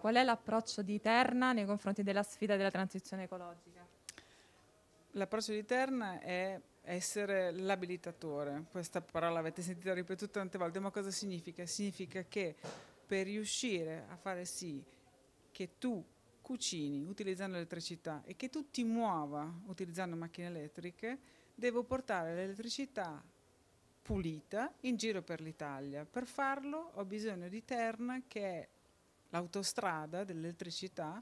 Qual è l'approccio di Terna nei confronti della sfida della transizione ecologica? L'approccio di Terna è essere l'abilitatore, questa parola l'avete sentita ripetuta tante volte, ma cosa significa? Significa che per riuscire a fare sì che tu cucini utilizzando l'elettricità e che tu ti muova utilizzando macchine elettriche, devo portare l'elettricità pulita in giro per l'Italia. Per farlo ho bisogno di Terna che è l'autostrada dell'elettricità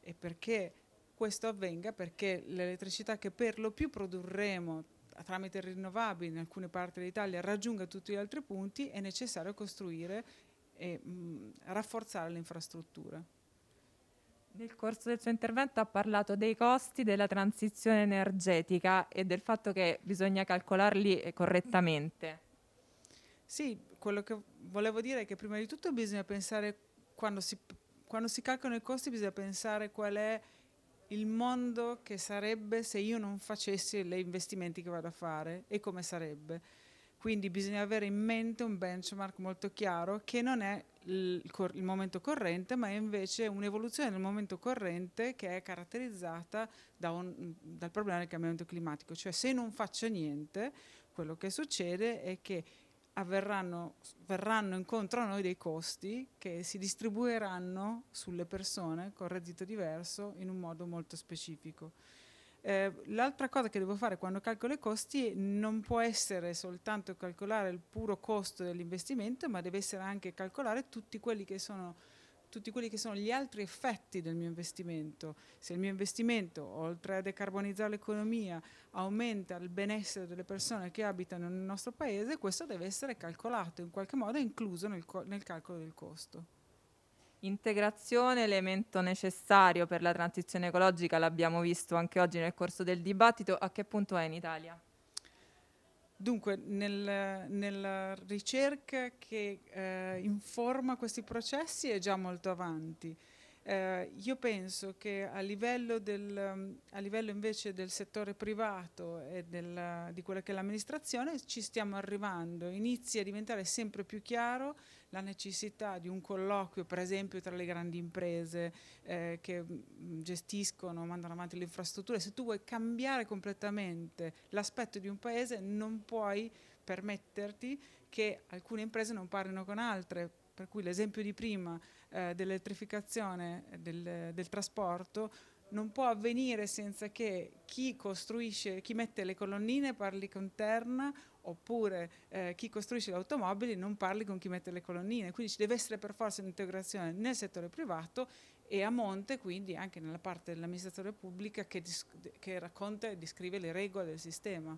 e perché questo avvenga perché l'elettricità che per lo più produrremo tramite rinnovabili in alcune parti d'Italia raggiunga tutti gli altri punti è necessario costruire e mh, rafforzare le infrastrutture. Nel corso del suo intervento ha parlato dei costi della transizione energetica e del fatto che bisogna calcolarli eh, correttamente. Sì, quello che volevo dire è che prima di tutto bisogna pensare quando si, quando si calcolano i costi bisogna pensare qual è il mondo che sarebbe se io non facessi gli investimenti che vado a fare e come sarebbe. Quindi bisogna avere in mente un benchmark molto chiaro che non è il, cor- il momento corrente, ma è invece un'evoluzione del momento corrente che è caratterizzata da un, dal problema del cambiamento climatico. Cioè se non faccio niente, quello che succede è che avverranno, verranno incontro a noi dei costi che si distribuiranno sulle persone con reddito diverso in un modo molto specifico. Eh, l'altra cosa che devo fare quando calcolo i costi non può essere soltanto calcolare il puro costo dell'investimento, ma deve essere anche calcolare tutti quelli che sono tutti quelli che sono gli altri effetti del mio investimento. Se il mio investimento, oltre a decarbonizzare l'economia, aumenta il benessere delle persone che abitano nel nostro paese, questo deve essere calcolato in qualche modo incluso nel, nel calcolo del costo. Integrazione, elemento necessario per la transizione ecologica, l'abbiamo visto anche oggi nel corso del dibattito, a che punto è in Italia? Dunque, nel, nella ricerca che eh, informa questi processi è già molto avanti. Eh, io penso che a livello, del, mm, a livello, invece del settore privato e del, eh, di quella che è l'amministrazione ci stiamo arrivando, inizia a diventare sempre più chiaro la necessità di un colloquio per esempio tra le grandi imprese eh, che mm, gestiscono, mandano avanti le infrastrutture, se tu vuoi cambiare completamente l'aspetto di un paese non puoi permetterti che alcune imprese non parlino con altre per cui l'esempio di prima eh, dell'elettrificazione del, del trasporto non può avvenire senza che chi costruisce, chi mette le colonnine parli con Terna oppure eh, chi costruisce le automobili non parli con chi mette le colonnine, quindi ci deve essere per forza un'integrazione nel settore privato e a monte quindi anche nella parte dell'amministrazione pubblica che, che racconta e descrive le regole del sistema.